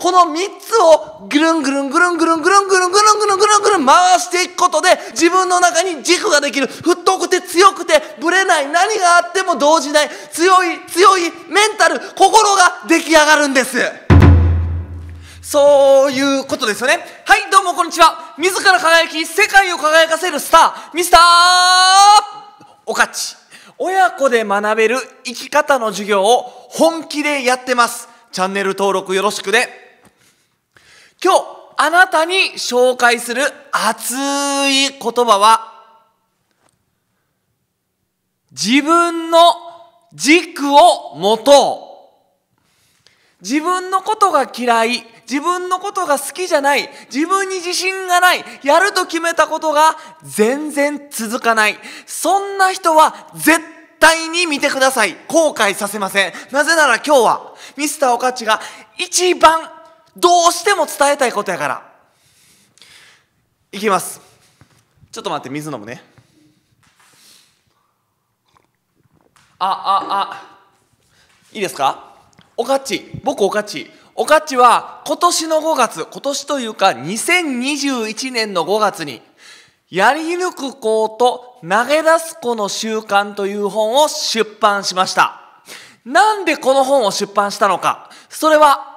この三つをぐるんぐるんぐるんぐるんぐるんぐるんぐるんぐるんぐるんぐるん回していくことで自分の中に軸ができる太くて強くてぶれない何があっても動じない強い強いメンタル心が出来上がるんですそういうことですよねはいどうもこんにちは自ら輝き世界を輝かせるスターミスターおかち親子で学べる生き方の授業を本気でやってますチャンネル登録よろしくね今日あなたに紹介する熱い言葉は、自分の軸を持とう。自分のことが嫌い、自分のことが好きじゃない、自分に自信がない、やると決めたことが全然続かない。そんな人は絶対に見てください。後悔させません。なぜなら今日は、ミスターオカチが一番どうしても伝えたいことやからいきますちょっと待って水飲むねあああいいですかおかっち僕おかっちおかっちは今年の5月今年というか2021年の5月にやり抜く子と投げ出す子の習慣という本を出版しました。なんでこの本を出版したのか。それは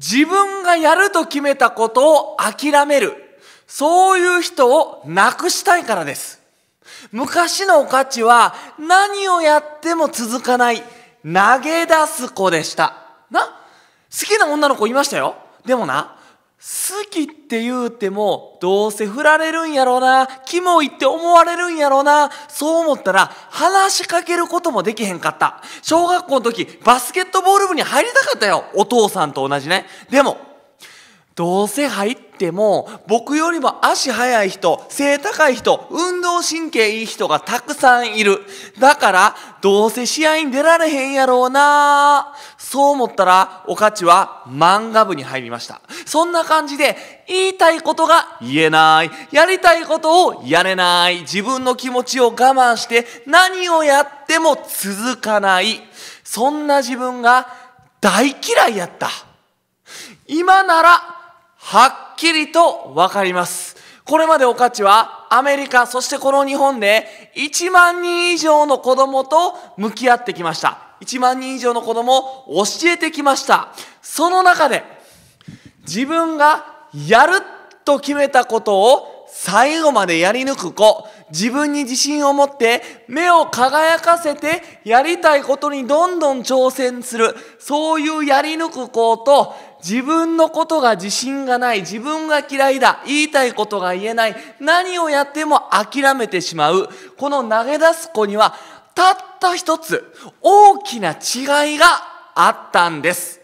自分がやると決めたことを諦める。そういう人をなくしたいからです。昔の価値は何をやっても続かない投げ出す子でした。な好きな女の子いましたよ。でもな、好きって言うても、どうせ振られるんやろうな、キモいって思われるんやろうな、そう思ったら話しかけることもできへんかった。小学校の時、バスケットボール部に入りたかったよ。お父さんと同じね。でも、どうせ入っても僕よりも足速い人背高い人運動神経いい人がたくさんいるだからどうせ試合に出られへんやろうなそう思ったらおかちは漫画部に入りましたそんな感じで言いたいことが言えないやりたいことをやれない自分の気持ちを我慢して何をやっても続かないそんな自分が大嫌いやった今ならはっきりとわかります。これまでおかちはアメリカ、そしてこの日本で1万人以上の子供と向き合ってきました。1万人以上の子供を教えてきました。その中で自分がやると決めたことを最後までやり抜く子、自分に自信を持って目を輝かせてやりたいことにどんどん挑戦するそういうやり抜く子と自分のことが自信がない自分が嫌いだ言いたいことが言えない何をやっても諦めてしまうこの投げ出す子にはたった一つ大きな違いがあったんです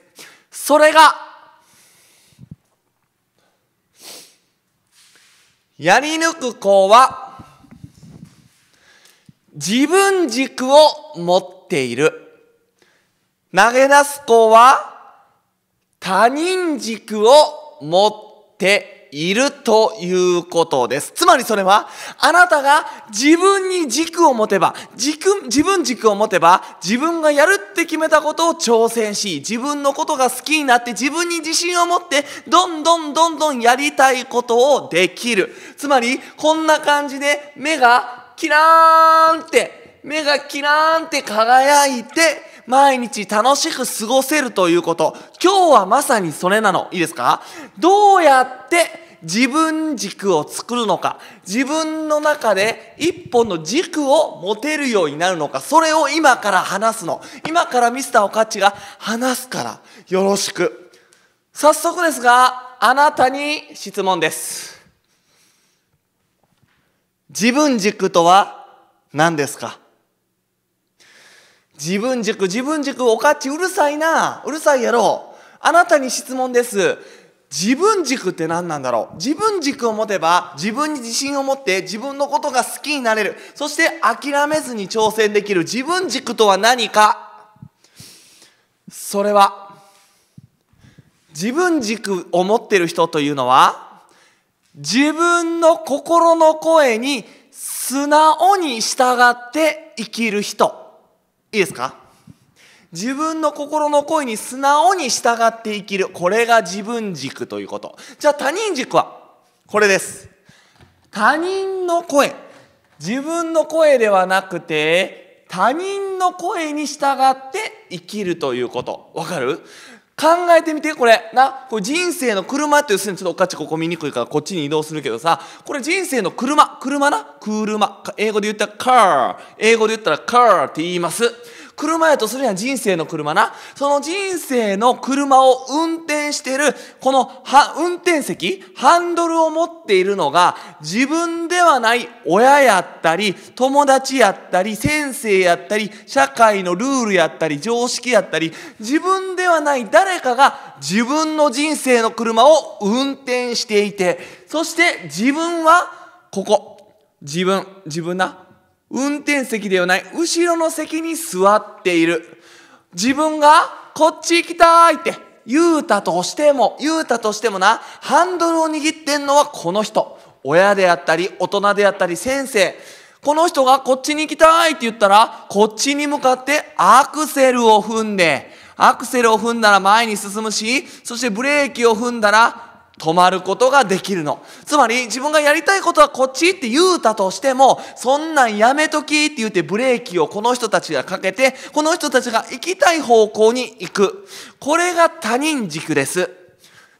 それがやり抜く子は自分軸を持っている。投げ出す子は他人軸を持っているということです。つまりそれは、あなたが自分に軸を持てば、軸、自分軸を持てば、自分がやるって決めたことを挑戦し、自分のことが好きになって、自分に自信を持って、どんどんどんどんやりたいことをできる。つまり、こんな感じで目がキラーンって、目がキラーンって輝いて、毎日楽しく過ごせるということ。今日はまさにそれなの。いいですかどうやって自分軸を作るのか。自分の中で一本の軸を持てるようになるのか。それを今から話すの。今からミスターおかチが話すから。よろしく。早速ですが、あなたに質問です。自分軸とは何ですか自分軸、自分軸、おかっちうるさいな。うるさいやろう。あなたに質問です。自分軸って何なんだろう自分軸を持てば自分に自信を持って自分のことが好きになれる。そして諦めずに挑戦できる自分軸とは何かそれは自分軸を持ってる人というのは自分の心の声に素直に従って生きる人。いいですか自分の心の声に素直に従って生きる。これが自分軸ということ。じゃあ他人軸はこれです。他人の声。自分の声ではなくて、他人の声に従って生きるということ。わかる考えてみて、これ。な、これ人生の車っていう線、ちょっとおかちここ見にくいからこっちに移動するけどさ、これ人生の車、車な、車。英語で言ったら car。英語で言ったら car って言います。車やとするやん、人生の車な。その人生の車を運転してる、このは運転席、ハンドルを持っているのが、自分ではない親やったり、友達やったり、先生やったり、社会のルールやったり、常識やったり、自分ではない誰かが自分の人生の車を運転していて、そして自分は、ここ。自分、自分な。運転席ではない、後ろの席に座っている。自分が、こっち行きたいって言うたとしても、言うたとしてもな、ハンドルを握ってんのはこの人。親であったり、大人であったり、先生。この人がこっちに行きたいって言ったら、こっちに向かってアクセルを踏んで、アクセルを踏んだら前に進むし、そしてブレーキを踏んだら止まることができるの。つまり自分がやりたいことはこっちって言うたとしても、そんなんやめときって言ってブレーキをこの人たちがかけて、この人たちが行きたい方向に行く。これが他人軸です。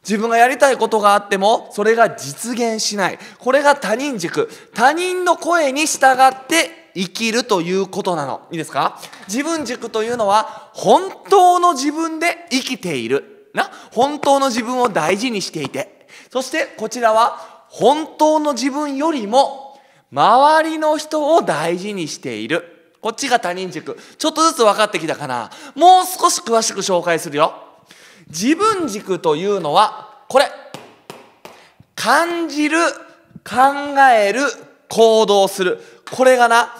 自分がやりたいことがあっても、それが実現しない。これが他人軸。他人の声に従って生きるということなの。いいですか自分軸というのは、本当の自分で生きている。な本当の自分を大事にしていてそしてこちらは本当の自分よりも周りの人を大事にしているこっちが他人軸ちょっとずつ分かってきたかなもう少し詳しく紹介するよ自分軸というのはこれ感じる考える行動するこれがな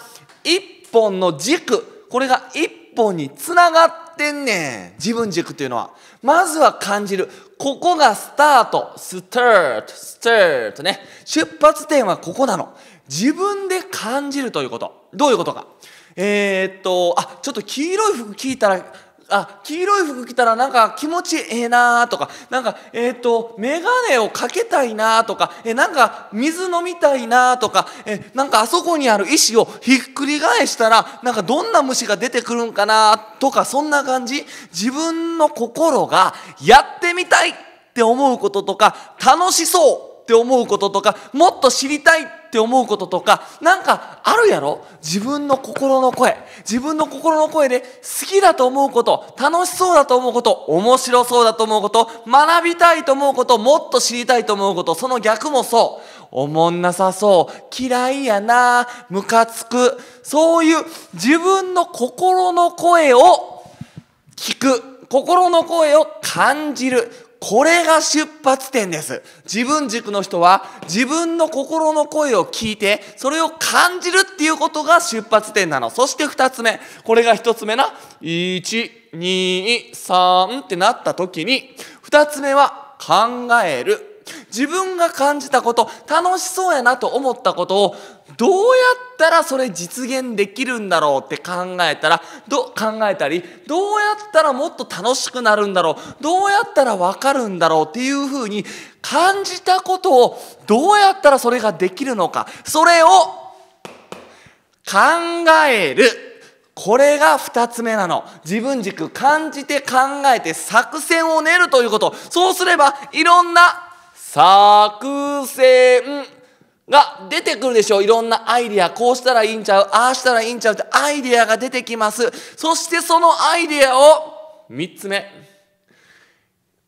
一本の軸これが一本につながっってんねん。自分軸というのは。まずは感じる。ここがスタート。スタート、スタートね。出発点はここなの。自分で感じるということ。どういうことか。えー、っと、あ、ちょっと黄色い服着いたら、あ黄色い服着たらなんか気持ちええなーとかなんかえっ、ー、と眼鏡をかけたいなーとかえなんか水飲みたいなーとかえなんかあそこにある石をひっくり返したらなんかどんな虫が出てくるんかなとかそんな感じ自分の心がやってみたいって思うこととか楽しそうって思うこととかもっと知りたいって思うこととかなんかあるやろ自分の心の声自分の心の声で好きだと思うこと楽しそうだと思うこと面白そうだと思うこと学びたいと思うこともっと知りたいと思うことその逆もそうおもんなさそう嫌いやなムカつくそういう自分の心の声を聞く心の声を感じるこれが出発点です。自分軸の人は自分の心の声を聞いて、それを感じるっていうことが出発点なの。そして二つ目。これが一つ目な。1、2、3ってなった時に、二つ目は考える。自分が感じたこと楽しそうやなと思ったことをどうやったらそれ実現できるんだろうって考えたらど考えたりどうやったらもっと楽しくなるんだろうどうやったら分かるんだろうっていうふうに感じたことをどうやったらそれができるのかそれを考える。これが2つ目なの。自分軸、感じて考えて作戦を練るということ。そうすればいろんな作戦が出てくるでしょう。いろんなアイディア。こうしたらいいんちゃう。ああしたらいいんちゃうってアイディアが出てきます。そしてそのアイディアを、3つ目。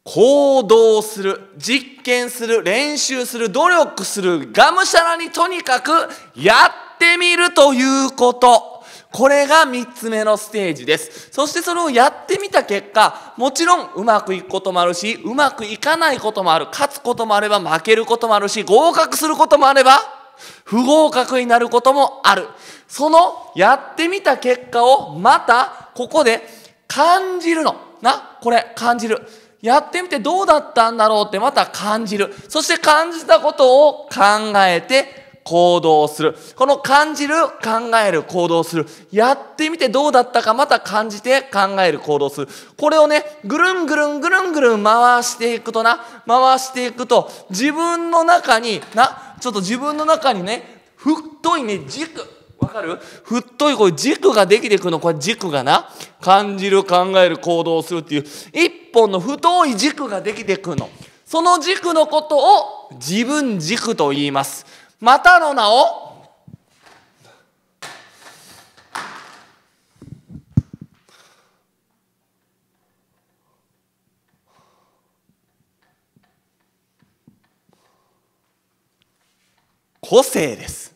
行動する。実験する。練習する。努力する。がむしゃらにとにかくやってみるということ。これが3つ目のステージです。そしてそれをやってみた結果、もちろんうまくいくこともあるし、うまくいかないこともある。勝つこともあれば負けることもあるし、合格することもあれば、不合格になることもある。そのやってみた結果をまたここで感じるの。な、これ感じる。やってみてどうだったんだろうってまた感じる。そして感じたことを考えて行動する。この感じる、考える、行動する。やってみてどうだったかまた感じて考える、行動する。これをね、ぐるんぐるんぐるんぐるん回していくとな、回していくと、自分の中に、な、ちょっと自分の中にね、太いね、軸。わかる太いこれ軸ができてくの。これ軸がな、感じる、考える、行動するっていう、一本の太い軸ができてくの。その軸のことを自分軸と言います。またの名を個性です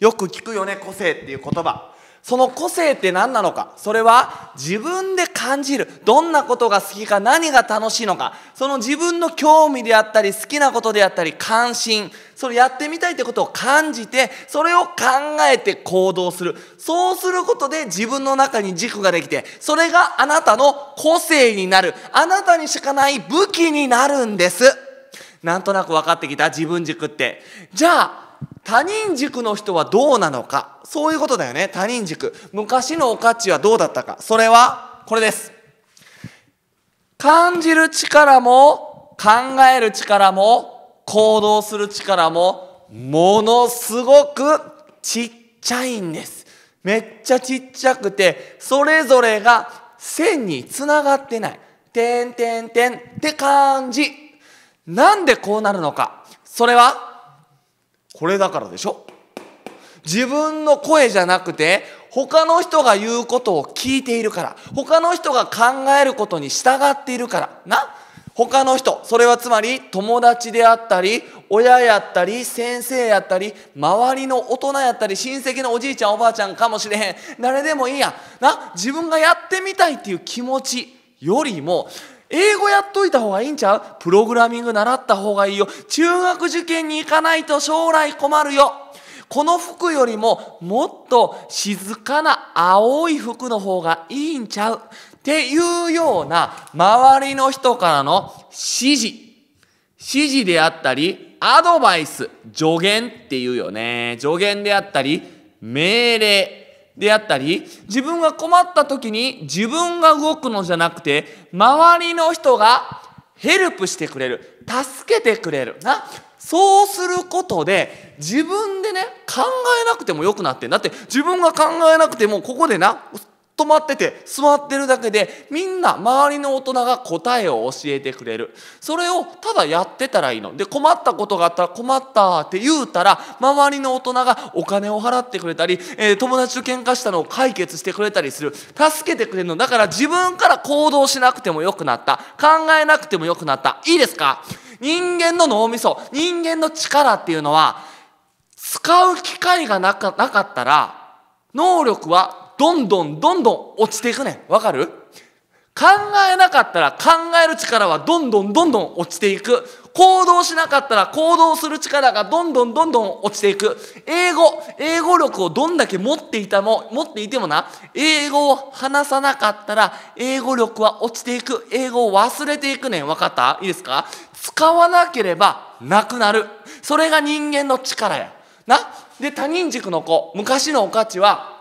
よく聞くよね個性っていう言葉その個性って何なのかそれは自分で感じるどんなことが好きか何が楽しいのかその自分の興味であったり好きなことであったり関心それやってみたいってことを感じてそれを考えて行動するそうすることで自分の中に軸ができてそれがあなたの個性になるあなたにしかない武器になるんですなんとなく分かってきた自分軸ってじゃあ他人軸の人はどうなのか。そういうことだよね。他人軸。昔のお価値はどうだったか。それは、これです。感じる力も、考える力も、行動する力も、ものすごくちっちゃいんです。めっちゃちっちゃくて、それぞれが線につながってない。ててんんてんって感じ。なんでこうなるのか。それはこれだからでしょ自分の声じゃなくて他の人が言うことを聞いているから他の人が考えることに従っているからな他の人それはつまり友達であったり親やったり先生やったり周りの大人やったり親戚のおじいちゃんおばあちゃんかもしれへん誰でもいいやな自分がやってみたいっていう気持ちよりも英語やっといた方がいいんちゃうプログラミング習った方がいいよ。中学受験に行かないと将来困るよ。この服よりももっと静かな青い服の方がいいんちゃうっていうような周りの人からの指示。指示であったり、アドバイス、助言っていうよね。助言であったり、命令。であったり、自分が困った時に自分が動くのじゃなくて、周りの人がヘルプしてくれる。助けてくれる。な。そうすることで、自分でね、考えなくても良くなってんだって、自分が考えなくても、ここでな、止まってて座ってるだけでみんな周りの大人が答えを教えてくれるそれをただやってたらいいので困ったことがあったら困ったって言うたら周りの大人がお金を払ってくれたり、えー、友達と喧嘩したのを解決してくれたりする助けてくれるのだから自分から行動しなくてもよくなった考えなくてもよくなったいいですか人間の脳みそ人間の力っていうのは使う機会がなかなかったら能力はどんどんどんどん落ちていくねんわかる考えなかったら考える力はどんどんどんどん落ちていく行動しなかったら行動する力がどんどんどんどん落ちていく英語英語力をどんだけ持っていたも持っていてもな英語を話さなかったら英語力は落ちていく英語を忘れていくねんわかったいいですか使わなければなくなるそれが人間の力やなで他人軸の子昔のおかちは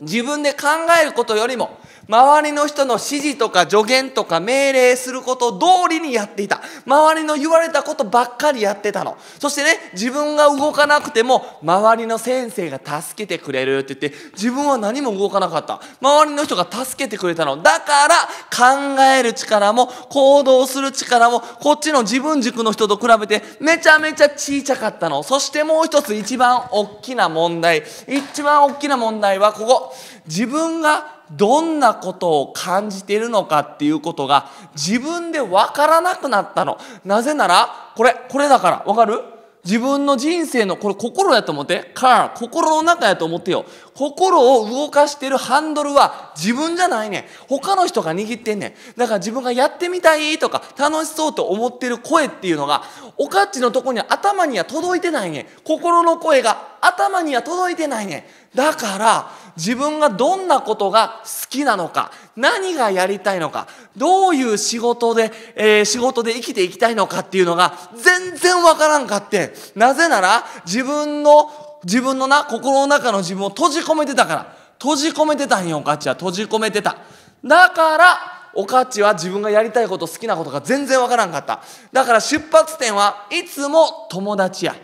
自分で考えることよりも周りの人の指示とか助言とか命令すること通りにやっていた。周りの言われたことばっかりやってたの。そしてね、自分が動かなくても、周りの先生が助けてくれるって言って、自分は何も動かなかった。周りの人が助けてくれたの。だから、考える力も、行動する力も、こっちの自分軸の人と比べて、めちゃめちゃ小さかったの。そしてもう一つ一番大きな問題。一番大きな問題はここ。自分がどんなことを感じているのかっていうことが自分でわからなくなったの。なぜなら、これ、これだから、わかる自分の人生の、これ心やと思って、カー、心の中やと思ってよ。心を動かしてるハンドルは自分じゃないねん。他の人が握ってんねん。だから自分がやってみたいとか、楽しそうと思ってる声っていうのが、おかっちのとこには頭には届いてないねん。心の声が頭には届いてないねん。だから、自分がどんなことが好きなのか、何がやりたいのか、どういう仕事で、えー、仕事で生きていきたいのかっていうのが全然わからんかって、なぜなら自分の、自分のな、心の中の自分を閉じ込めてたから、閉じ込めてたんよ、おかちは閉じ込めてた。だから、おかちは自分がやりたいこと好きなことが全然わからんかっただから出発点はいつも友達や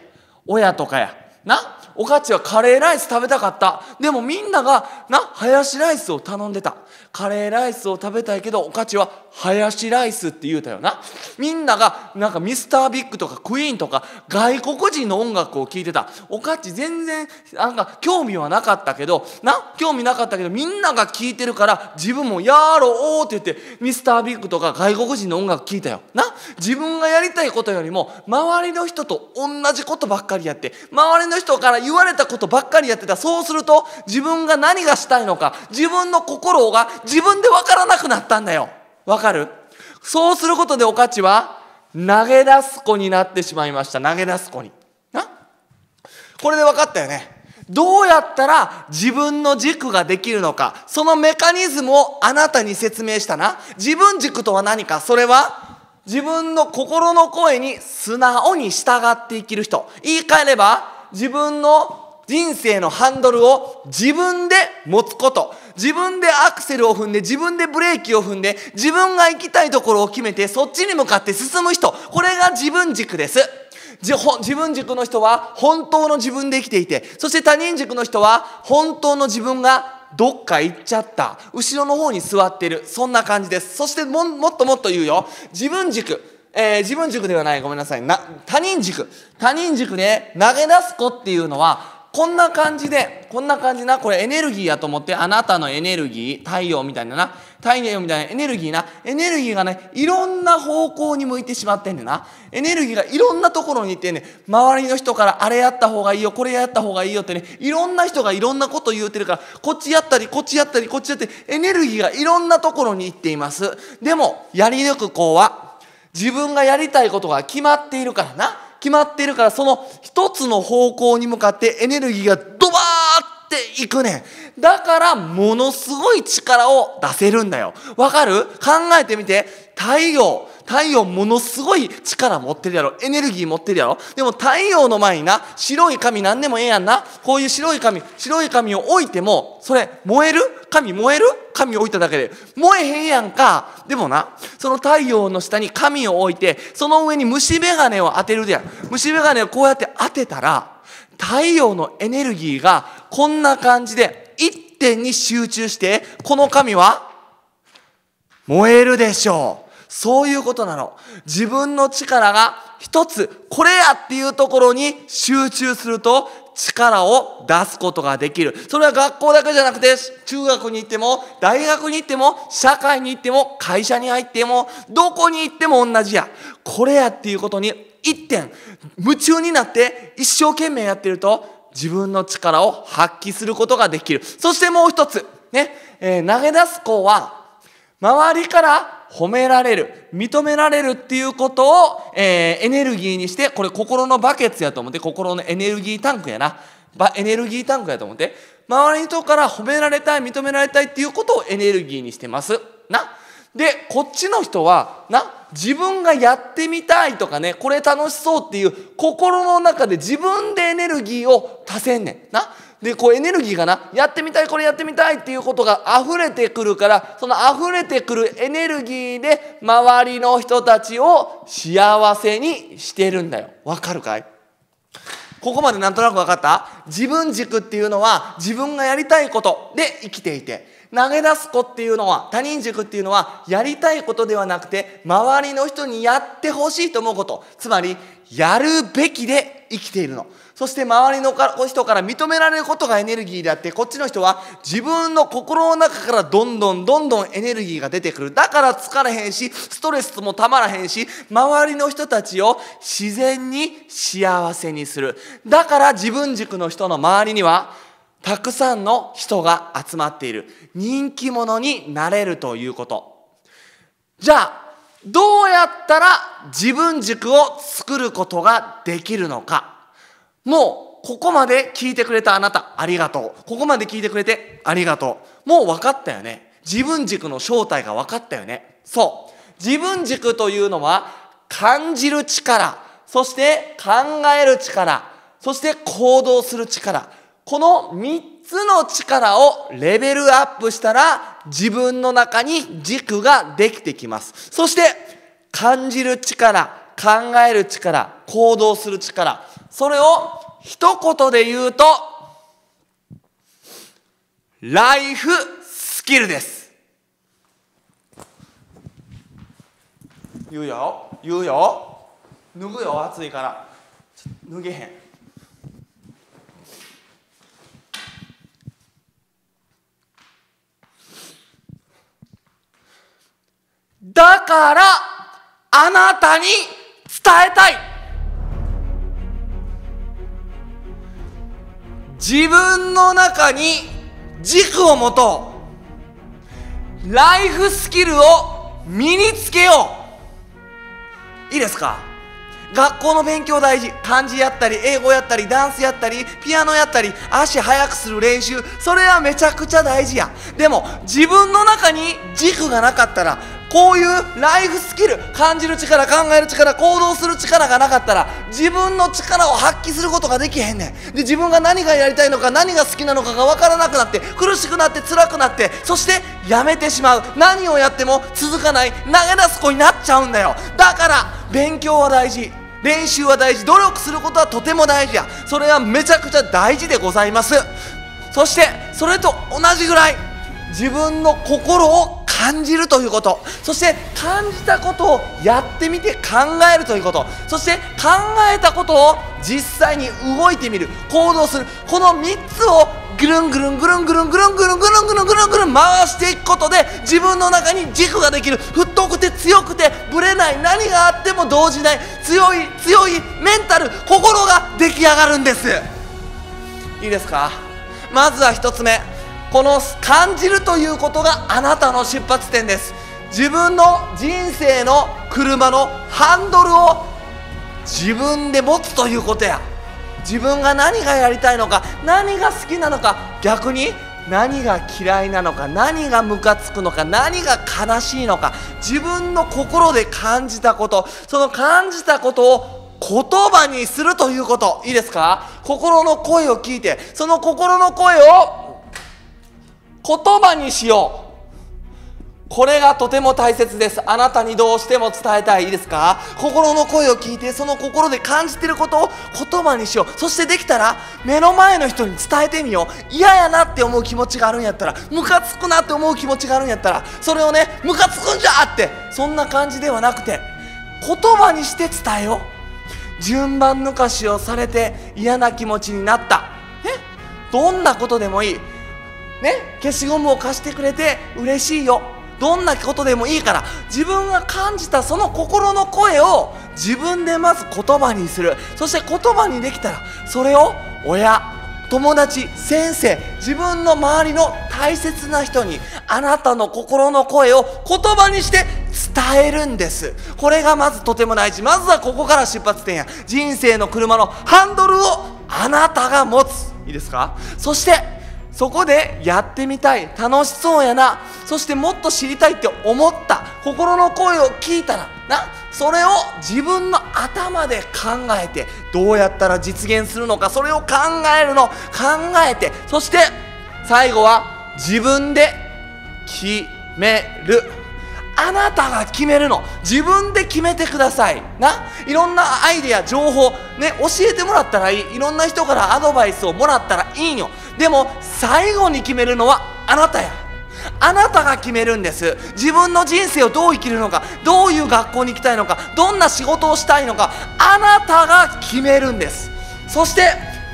親とかやなおかちはカレーライス食べたかったでもみんながなハヤシライスを頼んでたカレーライスを食べたいけどおかちはハヤシライスって言うたよなみんながなんかミスタービッグとかクイーンとか外国人の音楽を聴いてたおかち全然なんか興味はなかったけどな興味なかったけどみんなが聴いてるから自分も「やろう」って言ってミスタービッグとか外国人の音楽聴いたよな自分がやりたいことよりも周りの人と同じことばっかりやって周りのの人から言われたことばっかりやってたそうすると自分が何がしたいのか自分の心が自分で分からなくなったんだよわかるそうすることでお価値は投げ出す子になってしまいました投げ出す子になこれで分かったよねどうやったら自分の軸ができるのかそのメカニズムをあなたに説明したな自分軸とは何かそれは自分の心の声に素直に従って生きる人。言い換えれば、自分の人生のハンドルを自分で持つこと。自分でアクセルを踏んで、自分でブレーキを踏んで、自分が行きたいところを決めて、そっちに向かって進む人。これが自分軸です。自分軸の人は本当の自分で生きていて、そして他人軸の人は本当の自分がどっか行っちゃった。後ろの方に座ってる。そんな感じです。そしても、もっともっと言うよ。自分軸。えー、自分軸ではない、ごめんなさい。な、他人軸。他人軸で投げ出す子っていうのは、こんな感じで、こんな感じな、これエネルギーやと思って、あなたのエネルギー、太陽みたいなな、太陽みたいなエネルギーな、エネルギーがね、いろんな方向に向いてしまってんねんな。エネルギーがいろんなところに行ってね、周りの人からあれやった方がいいよ、これやった方がいいよってね、いろんな人がいろんなこと言うてるから、こっちやったり、こっちやったり、こっちやって、エネルギーがいろんなところに行っています。でも、やり抜く子は、自分がやりたいことが決まっているからな。決まっているから、その一つの方向に向かってエネルギーがドバーっていくねん。だから、ものすごい力を出せるんだよ。わかる考えてみて。太陽。太陽ものすごい力持ってるやろ。エネルギー持ってるやろ。でも太陽の前にな、白い紙何でもええやんな。こういう白い紙、白い紙を置いても、それ燃える紙燃える紙置いただけで。燃えへんやんか。でもな、その太陽の下に紙を置いて、その上に虫眼鏡を当てるでやん。虫眼鏡をこうやって当てたら、太陽のエネルギーがこんな感じで一点に集中して、この紙は燃えるでしょう。そういうことなの。自分の力が一つ、これやっていうところに集中すると力を出すことができる。それは学校だけじゃなくて、中学に行っても、大学に行っても、社会に行っても、会社に入っても、どこに行っても同じや。これやっていうことに一点、夢中になって一生懸命やってると、自分の力を発揮することができる。そしてもう一つ、ね、えー、投げ出す子は、周りから褒められる認められるっていうことを、えー、エネルギーにしてこれ心のバケツやと思って心のエネルギータンクやなエネルギータンクやと思って周りの人から褒められたい認められたいっていうことをエネルギーにしてますなでこっちの人はな自分がやってみたいとかねこれ楽しそうっていう心の中で自分でエネルギーを足せんねんなでこうエネルギーがなやってみたいこれやってみたいっていうことが溢れてくるからその溢れてくるエネルギーで周りの人たちを幸せにしてるんだよ。わかるかいここまでなんとなく分かった自分軸っていうのは自分がやりたいことで生きていて投げ出す子っていうのは他人軸っていうのはやりたいことではなくて周りの人にやってほしいと思うことつまりやるべきで生きているのそして周りの人から認められることがエネルギーであってこっちの人は自分の心の中からどんどんどんどんエネルギーが出てくるだから疲れへんしストレスもたまらへんし周りの人たちを自然に幸せにするだから自分軸の人の周りにはたくさんの人が集まっている人気者になれるということじゃあどうやったら自分軸を作ることができるのか。もう、ここまで聞いてくれたあなた、ありがとう。ここまで聞いてくれて、ありがとう。もう分かったよね。自分軸の正体が分かったよね。そう。自分軸というのは、感じる力、そして考える力、そして行動する力。この3つの力をレベルアップしたら自分の中に軸ができてきます。そして感じる力、考える力、行動する力、それを一言で言うと、ライフスキルです。言うよ、言うよ、脱ぐよ、暑いから。脱げへん。だからあなたに伝えたい自分の中に軸を持とうライフスキルを身につけよういいですか学校の勉強大事漢字やったり英語やったりダンスやったりピアノやったり足速くする練習それはめちゃくちゃ大事やでも自分の中に軸がなかったらこういうライフスキル感じる力考える力行動する力がなかったら自分の力を発揮することができへんねんで自分が何がやりたいのか何が好きなのかが分からなくなって苦しくなって辛くなってそしてやめてしまう何をやっても続かない投げ出す子になっちゃうんだよだから勉強は大事練習は大事努力することはとても大事やそれはめちゃくちゃ大事でございますそしてそれと同じぐらい自分の心を感じるということそして感じたことをやってみて考えるということそして考えたことを実際に動いてみる行動するこの3つをぐるんぐるんぐるんぐるんぐるんぐるんぐるんぐるんぐるんぐるん回していくことで自分の中に軸ができる太くて強くてぶれない何があっても動じない強い強いメンタル心が出来上がるんですいいですかまずは1つ目この感じるということがあなたの出発点です自分の人生の車のハンドルを自分で持つということや自分が何がやりたいのか何が好きなのか逆に何が嫌いなのか何がムカつくのか何が悲しいのか自分の心で感じたことその感じたことを言葉にするということいいですか心の声を聞いてその心の声を言葉にしようこれがとても大切ですあなたにどうしても伝えたいいいですか心の声を聞いてその心で感じてることを言葉にしようそしてできたら目の前の人に伝えてみよう嫌やなって思う気持ちがあるんやったらムカつくなって思う気持ちがあるんやったらそれをねムカつくんじゃってそんな感じではなくて言葉にして伝えよう順番抜かしをされて嫌な気持ちになったえどんなことでもいいね消しゴムを貸してくれて嬉しいよどんなことでもいいから自分が感じたその心の声を自分でまず言葉にするそして言葉にできたらそれを親友達先生自分の周りの大切な人にあなたの心の声を言葉にして伝えるんですこれがまずとても大事まずはここから出発点や人生の車のハンドルをあなたが持ついいですかそしてそこでやってみたい楽しそうやなそしてもっと知りたいって思った心の声を聞いたらなそれを自分の頭で考えてどうやったら実現するのかそれを考えるの考えてそして最後は自分で決めるあなたが決めるの自分で決めてくださいないろんなアイデア情報ね教えてもらったらいいいろんな人からアドバイスをもらったらいいよでも最後に決めるのはあなたやあなたが決めるんです自分の人生をどう生きるのかどういう学校に行きたいのかどんな仕事をしたいのかあなたが決めるんですそして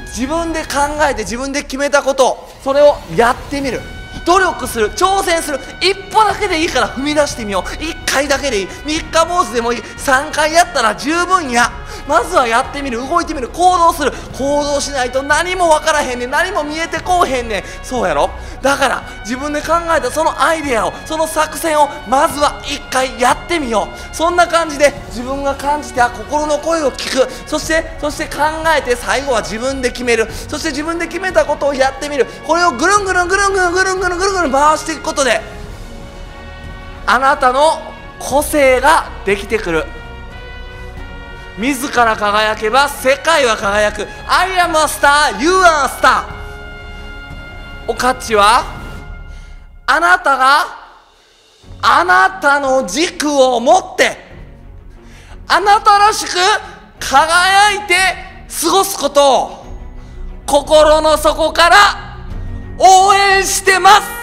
自分で考えて自分で決めたことそれをやってみる努力する挑戦する一歩だけでいいから踏み出してみよう1回だけでいい3日坊主でもいい3回やったら十分やまずはやってみる動いてみる行動する行動しないと何も分からへんねん何も見えてこうへんねんそうやろだから自分で考えたそのアイデアをその作戦をまずは一回やってみようそんな感じで自分が感じた心の声を聞くそしてそして考えて最後は自分で決めるそして自分で決めたことをやってみるこれをぐるんぐるんぐるんぐるんぐるんぐるんぐるんぐるん回していくことであなたの個性ができてくる自ら輝けば世界は輝く I am a star, you are a star お勝ちはあなたがあなたの軸を持ってあなたらしく輝いて過ごすことを心の底から応援してます